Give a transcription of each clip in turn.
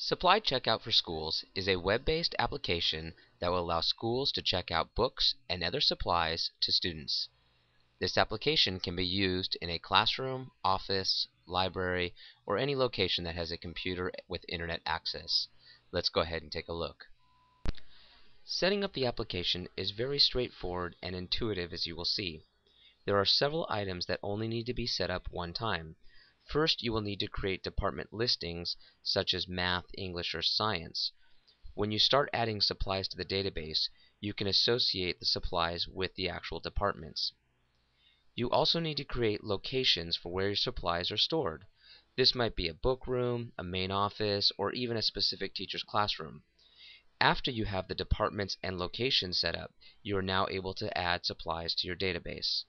Supply Checkout for Schools is a web-based application that will allow schools to check out books and other supplies to students. This application can be used in a classroom, office, library, or any location that has a computer with internet access. Let's go ahead and take a look. Setting up the application is very straightforward and intuitive as you will see. There are several items that only need to be set up one time, First you will need to create department listings such as math, English, or science. When you start adding supplies to the database, you can associate the supplies with the actual departments. You also need to create locations for where your supplies are stored. This might be a book room, a main office, or even a specific teacher's classroom. After you have the departments and locations set up, you are now able to add supplies to your database.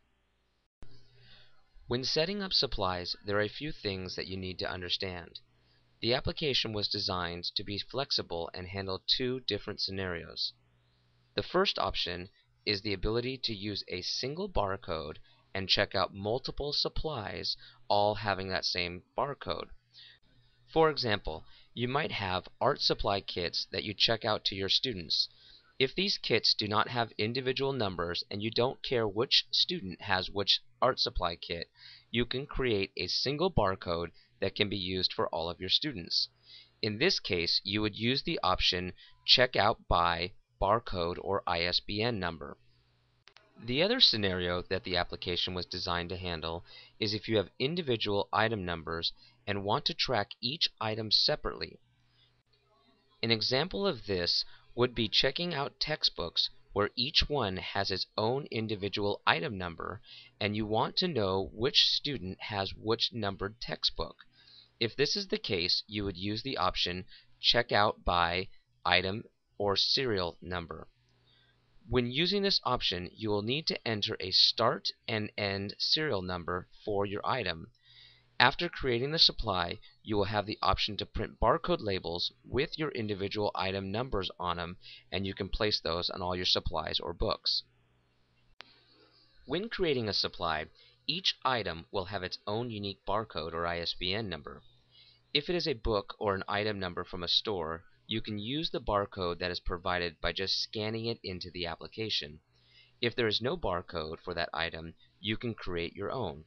When setting up supplies there are a few things that you need to understand. The application was designed to be flexible and handle two different scenarios. The first option is the ability to use a single barcode and check out multiple supplies all having that same barcode. For example, you might have art supply kits that you check out to your students. If these kits do not have individual numbers and you don't care which student has which art supply kit, you can create a single barcode that can be used for all of your students. In this case, you would use the option Checkout by Barcode or ISBN number. The other scenario that the application was designed to handle is if you have individual item numbers and want to track each item separately. An example of this would be checking out textbooks where each one has its own individual item number and you want to know which student has which numbered textbook. If this is the case, you would use the option Check Out by Item or Serial Number. When using this option, you will need to enter a start and end serial number for your item. After creating the supply, you will have the option to print barcode labels with your individual item numbers on them, and you can place those on all your supplies or books. When creating a supply, each item will have its own unique barcode or ISBN number. If it is a book or an item number from a store, you can use the barcode that is provided by just scanning it into the application. If there is no barcode for that item, you can create your own.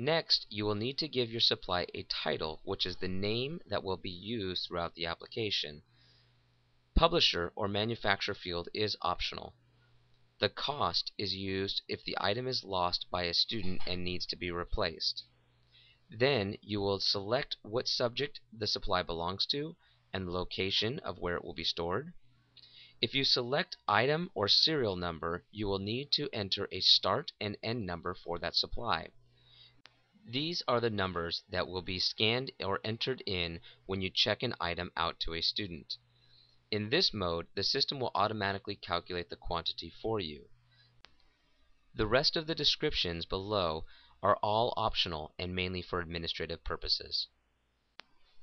Next, you will need to give your supply a title, which is the name that will be used throughout the application. Publisher or manufacturer field is optional. The cost is used if the item is lost by a student and needs to be replaced. Then you will select what subject the supply belongs to and the location of where it will be stored. If you select item or serial number, you will need to enter a start and end number for that supply. These are the numbers that will be scanned or entered in when you check an item out to a student. In this mode, the system will automatically calculate the quantity for you. The rest of the descriptions below are all optional and mainly for administrative purposes.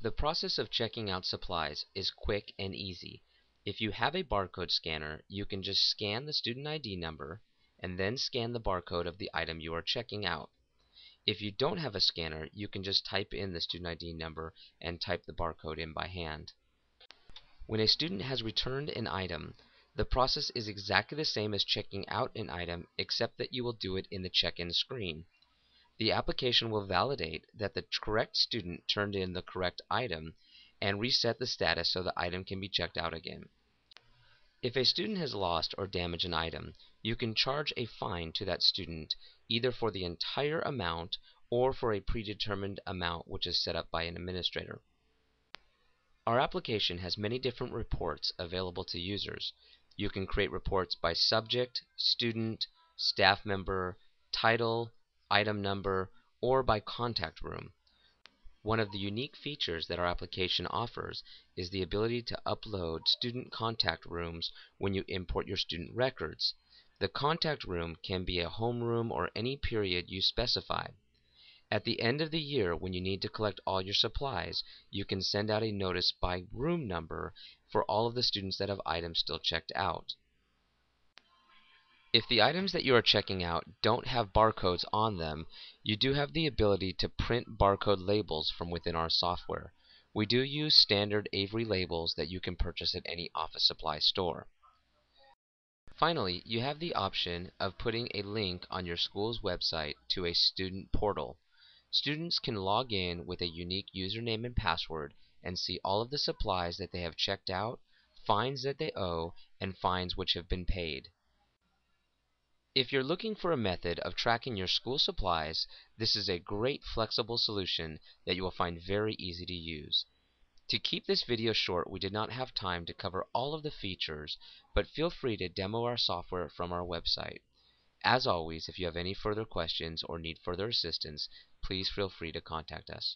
The process of checking out supplies is quick and easy. If you have a barcode scanner, you can just scan the student ID number and then scan the barcode of the item you are checking out. If you don't have a scanner, you can just type in the student ID number and type the barcode in by hand. When a student has returned an item, the process is exactly the same as checking out an item except that you will do it in the check-in screen. The application will validate that the correct student turned in the correct item and reset the status so the item can be checked out again. If a student has lost or damaged an item, you can charge a fine to that student either for the entire amount or for a predetermined amount which is set up by an administrator. Our application has many different reports available to users. You can create reports by subject, student, staff member, title, item number, or by contact room. One of the unique features that our application offers is the ability to upload student contact rooms when you import your student records. The contact room can be a home room or any period you specify. At the end of the year when you need to collect all your supplies, you can send out a notice by room number for all of the students that have items still checked out. If the items that you are checking out don't have barcodes on them, you do have the ability to print barcode labels from within our software. We do use standard Avery labels that you can purchase at any office supply store. Finally, you have the option of putting a link on your school's website to a student portal. Students can log in with a unique username and password and see all of the supplies that they have checked out, fines that they owe, and fines which have been paid. If you're looking for a method of tracking your school supplies, this is a great flexible solution that you will find very easy to use. To keep this video short, we did not have time to cover all of the features, but feel free to demo our software from our website. As always, if you have any further questions or need further assistance, please feel free to contact us.